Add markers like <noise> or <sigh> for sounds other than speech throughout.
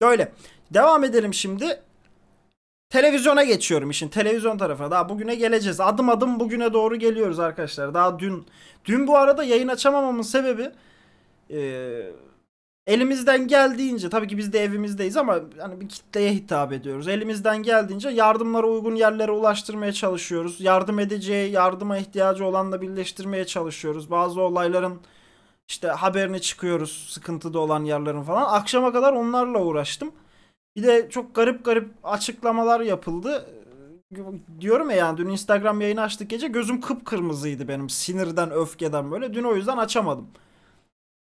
Böyle. Devam edelim şimdi. Televizyona geçiyorum işin. Televizyon tarafına. Daha bugüne geleceğiz. Adım adım bugüne doğru geliyoruz arkadaşlar. Daha dün. Dün bu arada yayın açamamamın sebebi eee elimizden geldiğince tabii ki biz de evimizdeyiz ama hani bir kitleye hitap ediyoruz. Elimizden geldiğince yardımlara uygun yerlere ulaştırmaya çalışıyoruz. Yardım edeceği, yardıma ihtiyacı olanla birleştirmeye çalışıyoruz. Bazı olayların işte haberini çıkıyoruz sıkıntıda olan yerlerin falan. Akşama kadar onlarla uğraştım. Bir de çok garip garip açıklamalar yapıldı. Diyorum ya yani dün Instagram yayını açtık gece gözüm kıpkırmızıydı benim sinirden öfkeden böyle. Dün o yüzden açamadım.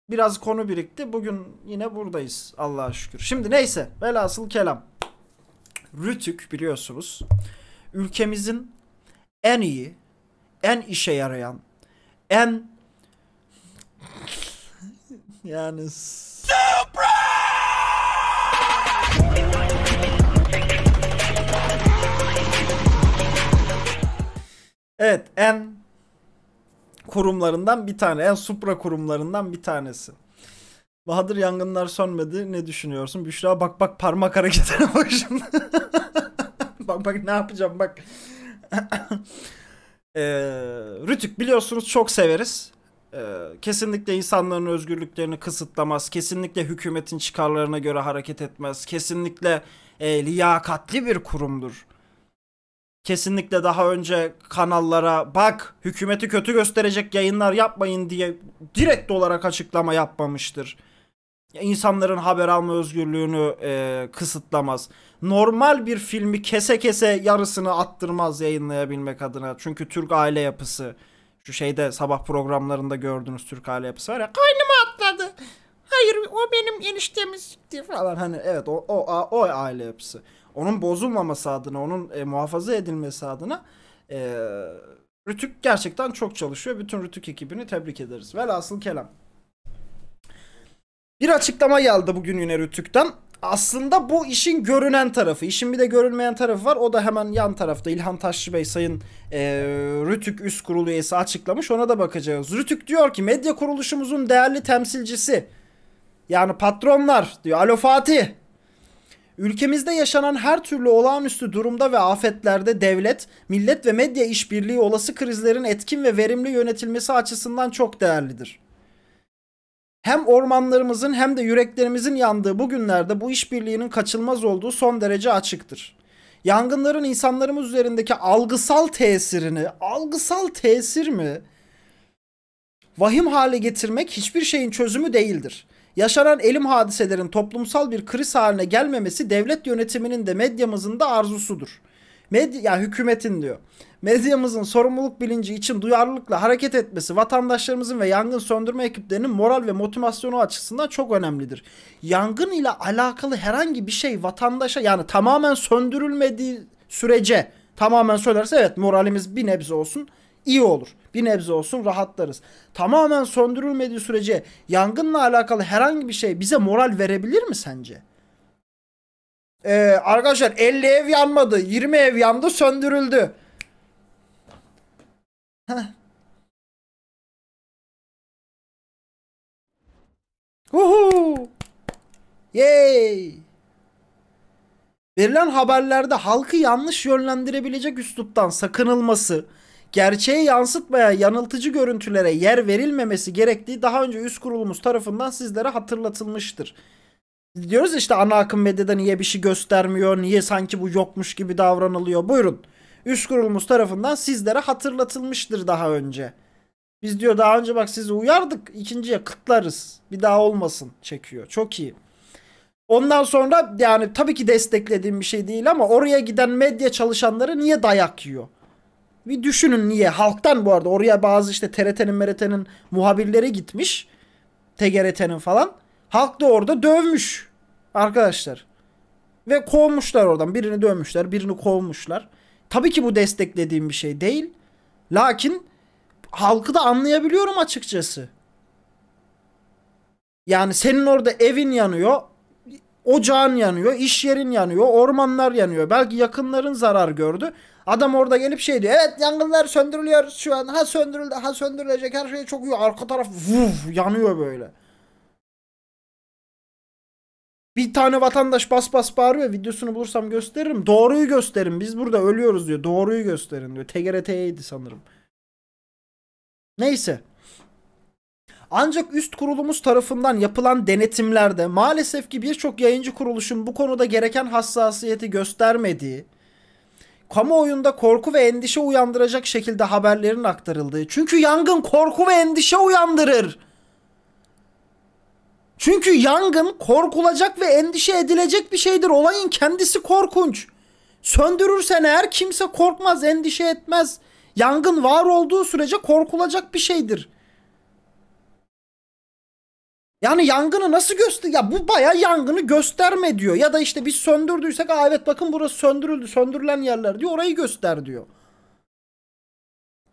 Biraz konu birikti. Bugün yine buradayız Allah'a şükür. Şimdi neyse velhasıl kelam. Rütük biliyorsunuz ülkemizin en iyi, en işe yarayan, en yani Evet en kurumlarından bir tane. En supra kurumlarından bir tanesi. Bahadır yangınlar sönmedi. Ne düşünüyorsun? Büşra bak bak parmak hareketine bak şimdi. <laughs> bak bak ne yapacağım bak. <laughs> ee, Rütük biliyorsunuz çok severiz. Ee, kesinlikle insanların özgürlüklerini kısıtlamaz, kesinlikle hükümetin çıkarlarına göre hareket etmez, kesinlikle e, liyakatli bir kurumdur. Kesinlikle daha önce kanallara bak hükümeti kötü gösterecek yayınlar yapmayın diye direkt olarak açıklama yapmamıştır. İnsanların haber alma özgürlüğünü e, kısıtlamaz. Normal bir filmi kese kese yarısını attırmaz yayınlayabilmek adına. Çünkü Türk aile yapısı. Şu şeyde sabah programlarında gördüğünüz Türk aile yapısı var ya. Kaynıma atladı. Hayır o benim eniştemizdi falan. Hani evet o, o, o aile yapısı. Onun bozulmaması adına, onun e, muhafaza edilmesi adına e, Rütük gerçekten çok çalışıyor. Bütün Rütük ekibini tebrik ederiz. Velhasıl kelam. Bir açıklama geldi bugün yine Rütük'ten aslında bu işin görünen tarafı. İşin bir de görünmeyen tarafı var. O da hemen yan tarafta İlhan Taşçı Bey Sayın e, Rütük Üst Kurulu üyesi açıklamış. Ona da bakacağız. Rütük diyor ki medya kuruluşumuzun değerli temsilcisi yani patronlar diyor Alo Fatih. Ülkemizde yaşanan her türlü olağanüstü durumda ve afetlerde devlet, millet ve medya işbirliği olası krizlerin etkin ve verimli yönetilmesi açısından çok değerlidir hem ormanlarımızın hem de yüreklerimizin yandığı bu günlerde bu işbirliğinin kaçılmaz olduğu son derece açıktır. Yangınların insanlarımız üzerindeki algısal tesirini, algısal tesir mi? Vahim hale getirmek hiçbir şeyin çözümü değildir. Yaşanan elim hadiselerin toplumsal bir kriz haline gelmemesi devlet yönetiminin de medyamızın da arzusudur.'' Medya, yani hükümetin diyor. Medyamızın sorumluluk bilinci için duyarlılıkla hareket etmesi vatandaşlarımızın ve yangın söndürme ekiplerinin moral ve motivasyonu açısından çok önemlidir. Yangın ile alakalı herhangi bir şey vatandaşa yani tamamen söndürülmediği sürece tamamen söylerse evet moralimiz bir nebze olsun iyi olur. Bir nebze olsun rahatlarız. Tamamen söndürülmediği sürece yangınla alakalı herhangi bir şey bize moral verebilir mi sence? Ee, arkadaşlar 50 ev yanmadı. 20 ev yandı söndürüldü. Heh. Uhu. Yay. Verilen haberlerde halkı yanlış yönlendirebilecek üsluptan sakınılması, gerçeği yansıtmaya yanıltıcı görüntülere yer verilmemesi gerektiği daha önce üst kurulumuz tarafından sizlere hatırlatılmıştır diyoruz işte ana akım medyada niye bir şey göstermiyor, niye sanki bu yokmuş gibi davranılıyor. Buyurun. Üst kurulumuz tarafından sizlere hatırlatılmıştır daha önce. Biz diyor daha önce bak sizi uyardık ikinciye kıtlarız. Bir daha olmasın çekiyor. Çok iyi. Ondan sonra yani tabii ki desteklediğim bir şey değil ama oraya giden medya çalışanları niye dayak yiyor? Bir düşünün niye. Halktan bu arada oraya bazı işte TRT'nin, MRT'nin muhabirleri gitmiş. TGRT'nin falan. Halk da orada dövmüş arkadaşlar. Ve kovmuşlar oradan. Birini dövmüşler, birini kovmuşlar. Tabii ki bu desteklediğim bir şey değil. Lakin halkı da anlayabiliyorum açıkçası. Yani senin orada evin yanıyor, ocağın yanıyor, iş yerin yanıyor, ormanlar yanıyor. Belki yakınların zarar gördü. Adam orada gelip şey diyor. Evet yangınlar söndürülüyor şu an. Ha söndürüldü, ha söndürülecek. Her şey çok iyi. Arka taraf vuf yanıyor böyle. Bir tane vatandaş bas bas bağırıyor. Videosunu bulursam gösteririm. Doğruyu gösterin. Biz burada ölüyoruz diyor. Doğruyu gösterin diyor. TGRT'ydi sanırım. Neyse. Ancak üst kurulumuz tarafından yapılan denetimlerde maalesef ki birçok yayıncı kuruluşun bu konuda gereken hassasiyeti göstermediği, kamuoyunda korku ve endişe uyandıracak şekilde haberlerin aktarıldığı. Çünkü yangın korku ve endişe uyandırır. Çünkü yangın korkulacak ve endişe edilecek bir şeydir. Olayın kendisi korkunç. Söndürürsen eğer kimse korkmaz, endişe etmez. Yangın var olduğu sürece korkulacak bir şeydir. Yani yangını nasıl göster? Ya bu baya yangını gösterme diyor. Ya da işte biz söndürdüysek, "Aa evet bakın burası söndürüldü. Söndürülen yerler." diyor. Orayı göster diyor.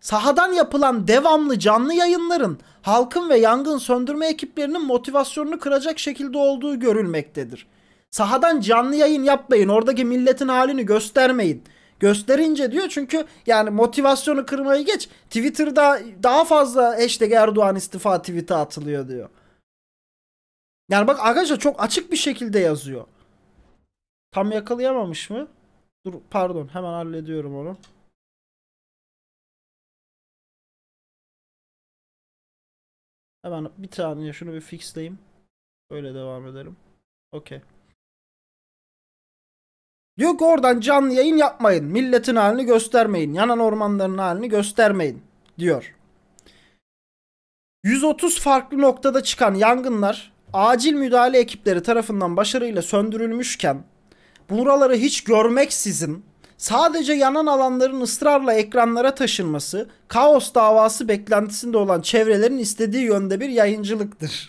Sahadan yapılan devamlı canlı yayınların halkın ve yangın söndürme ekiplerinin motivasyonunu kıracak şekilde olduğu görülmektedir. Sahadan canlı yayın yapmayın, oradaki milletin halini göstermeyin. Gösterince diyor çünkü yani motivasyonu kırmayı geç. Twitter'da daha fazla hashtag Erdoğan istifa tweet'e atılıyor diyor. Yani bak arkadaşlar çok açık bir şekilde yazıyor. Tam yakalayamamış mı? Dur pardon hemen hallediyorum onu. Hemen bir tane şunu bir fixleyeyim. Öyle devam edelim. Okey. Yok oradan canlı yayın yapmayın. Milletin halini göstermeyin. Yanan ormanların halini göstermeyin diyor. 130 farklı noktada çıkan yangınlar acil müdahale ekipleri tarafından başarıyla söndürülmüşken buraları hiç görmeksizin sadece yanan alanların ısrarla ekranlara taşınması, kaos davası beklentisinde olan çevrelerin istediği yönde bir yayıncılıktır.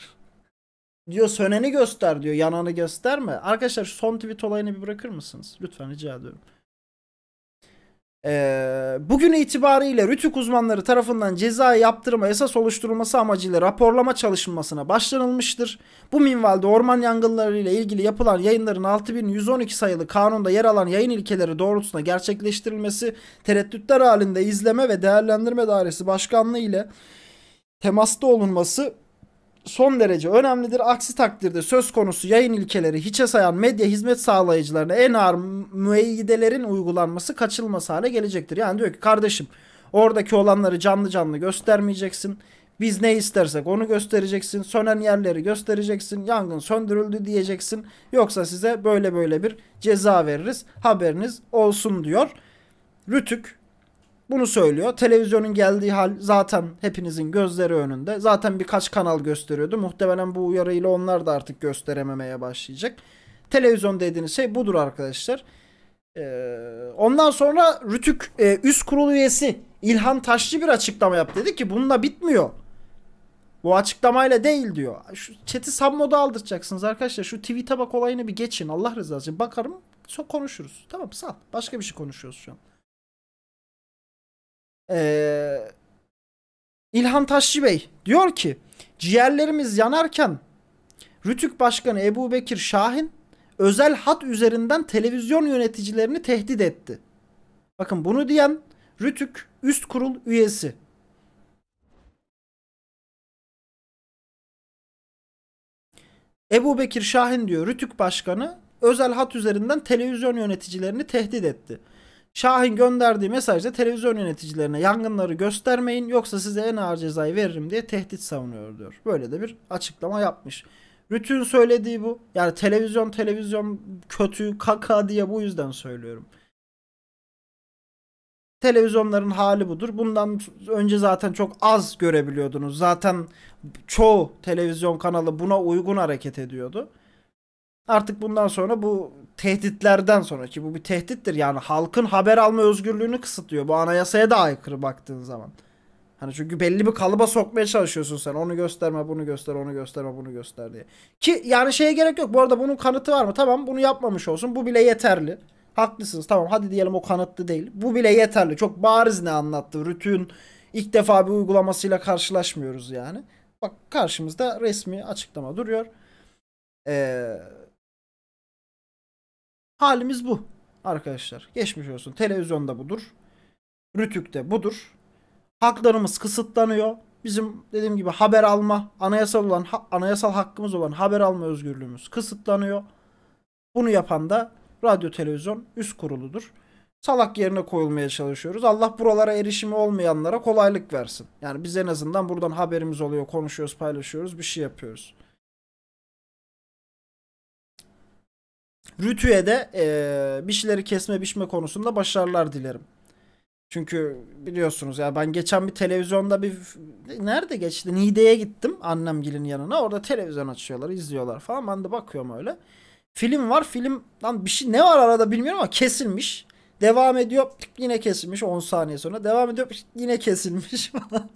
diyor söneni göster diyor, yananı gösterme. Arkadaşlar son tweet olayını bir bırakır mısınız? Lütfen rica ediyorum. Ee, bugün itibariyle Rütük uzmanları tarafından ceza yaptırma esas oluşturulması amacıyla raporlama çalışılmasına başlanılmıştır. Bu minvalde orman yangınları ile ilgili yapılan yayınların 6112 sayılı kanunda yer alan yayın ilkeleri doğrultusunda gerçekleştirilmesi tereddütler halinde izleme ve değerlendirme dairesi başkanlığı ile temasta olunması son derece önemlidir. Aksi takdirde söz konusu yayın ilkeleri hiçe sayan medya hizmet sağlayıcılarına en ağır müeyyidelerin uygulanması kaçılmaz hale gelecektir. Yani diyor ki kardeşim oradaki olanları canlı canlı göstermeyeceksin. Biz ne istersek onu göstereceksin. Sönen yerleri göstereceksin. Yangın söndürüldü diyeceksin. Yoksa size böyle böyle bir ceza veririz. Haberiniz olsun diyor. Rütük bunu söylüyor. Televizyonun geldiği hal zaten hepinizin gözleri önünde. Zaten birkaç kanal gösteriyordu. Muhtemelen bu uyarıyla onlar da artık gösterememeye başlayacak. Televizyon dediğiniz şey budur arkadaşlar. Ee, ondan sonra Rütük e, üst kurul üyesi İlhan Taşçı bir açıklama yaptı. Dedi ki bununla bitmiyor. Bu açıklamayla değil diyor. Şu chat'i sub moda arkadaşlar. Şu tweet'e bak olayını bir geçin. Allah rızası için. Bakarım konuşuruz. Tamam sağ. Başka bir şey konuşuyoruz şu an. Ee, İlhan Taşçı Bey diyor ki ciğerlerimiz yanarken Rütük Başkanı Ebu Bekir Şahin özel hat üzerinden televizyon yöneticilerini tehdit etti. Bakın bunu diyen Rütük üst kurul üyesi. Ebu Bekir Şahin diyor Rütük Başkanı özel hat üzerinden televizyon yöneticilerini tehdit etti. Şahin gönderdiği mesajda televizyon yöneticilerine yangınları göstermeyin yoksa size en ağır cezayı veririm diye tehdit savunuyor diyor. Böyle de bir açıklama yapmış. Rütün söylediği bu. Yani televizyon televizyon kötü kaka diye bu yüzden söylüyorum. Televizyonların hali budur. Bundan önce zaten çok az görebiliyordunuz. Zaten çoğu televizyon kanalı buna uygun hareket ediyordu artık bundan sonra bu tehditlerden sonra ki bu bir tehdittir yani halkın haber alma özgürlüğünü kısıtlıyor. Bu anayasaya da aykırı baktığın zaman. Hani çünkü belli bir kalıba sokmaya çalışıyorsun sen. Onu gösterme, bunu göster, onu gösterme, bunu göster diye. Ki yani şeye gerek yok. Bu arada bunun kanıtı var mı? Tamam bunu yapmamış olsun. Bu bile yeterli. Haklısınız tamam hadi diyelim o kanıtlı değil. Bu bile yeterli. Çok bariz ne anlattı. Rütün ilk defa bir uygulamasıyla karşılaşmıyoruz yani. Bak karşımızda resmi açıklama duruyor. Eee Halimiz bu arkadaşlar. Geçmiş olsun. Televizyonda budur. Rütük'te budur. Haklarımız kısıtlanıyor. Bizim dediğim gibi haber alma, anayasal olan anayasal hakkımız olan haber alma özgürlüğümüz kısıtlanıyor. Bunu yapan da radyo televizyon üst kuruludur. Salak yerine koyulmaya çalışıyoruz. Allah buralara erişimi olmayanlara kolaylık versin. Yani biz en azından buradan haberimiz oluyor, konuşuyoruz, paylaşıyoruz, bir şey yapıyoruz. Rütü'ye de e, bir şeyleri kesme biçme konusunda başarılar dilerim. Çünkü biliyorsunuz ya ben geçen bir televizyonda bir nerede geçti? Niğde'ye gittim annemgilin yanına. Orada televizyon açıyorlar, izliyorlar falan. Ben de bakıyorum öyle. Film var, film lan bir şey ne var arada bilmiyorum ama kesilmiş. Devam ediyor, yine kesilmiş 10 saniye sonra. Devam ediyor, yine kesilmiş <laughs> falan.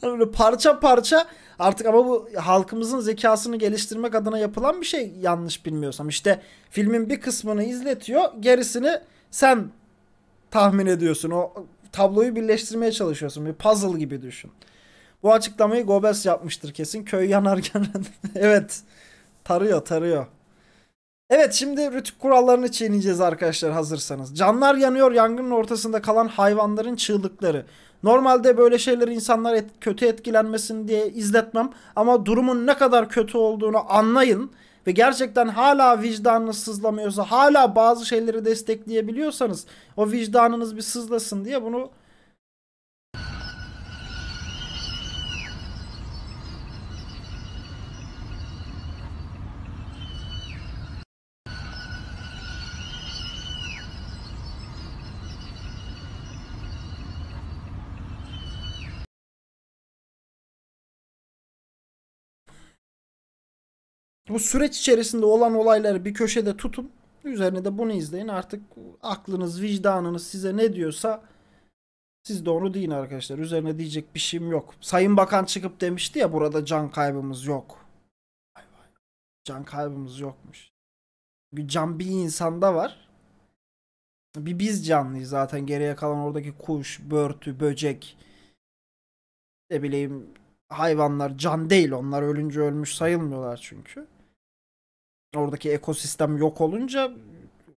Hani böyle parça parça artık ama bu halkımızın zekasını geliştirmek adına yapılan bir şey yanlış bilmiyorsam. İşte filmin bir kısmını izletiyor gerisini sen tahmin ediyorsun. O tabloyu birleştirmeye çalışıyorsun. Bir puzzle gibi düşün. Bu açıklamayı Gobes yapmıştır kesin. Köy yanarken. <laughs> evet. Tarıyor tarıyor. Evet şimdi rütük kurallarını çiğneyeceğiz arkadaşlar hazırsanız. Canlar yanıyor yangının ortasında kalan hayvanların çığlıkları. Normalde böyle şeyleri insanlar et, kötü etkilenmesin diye izletmem ama durumun ne kadar kötü olduğunu anlayın ve gerçekten hala vicdanınız sızlamıyorsa, hala bazı şeyleri destekleyebiliyorsanız o vicdanınız bir sızlasın diye bunu Bu süreç içerisinde olan olayları bir köşede tutun. Üzerine de bunu izleyin. Artık aklınız, vicdanınız size ne diyorsa siz de onu deyin arkadaşlar. Üzerine diyecek bir şeyim yok. Sayın Bakan çıkıp demişti ya burada can kaybımız yok. Vay vay. Can kaybımız yokmuş. Çünkü can bir insanda var. Bir biz canlıyız zaten. Geriye kalan oradaki kuş, börtü, böcek ne bileyim hayvanlar can değil. Onlar ölünce ölmüş sayılmıyorlar çünkü. Oradaki ekosistem yok olunca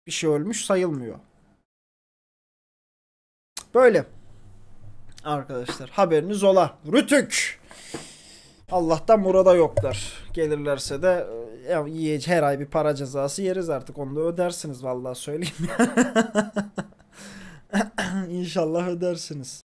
bir şey ölmüş sayılmıyor. Böyle. Arkadaşlar haberiniz ola. Rütük. Allah'tan burada yoklar. Gelirlerse de e, ya, yiyece her ay bir para cezası yeriz artık. Onu da ödersiniz vallahi söyleyeyim. <laughs> İnşallah ödersiniz.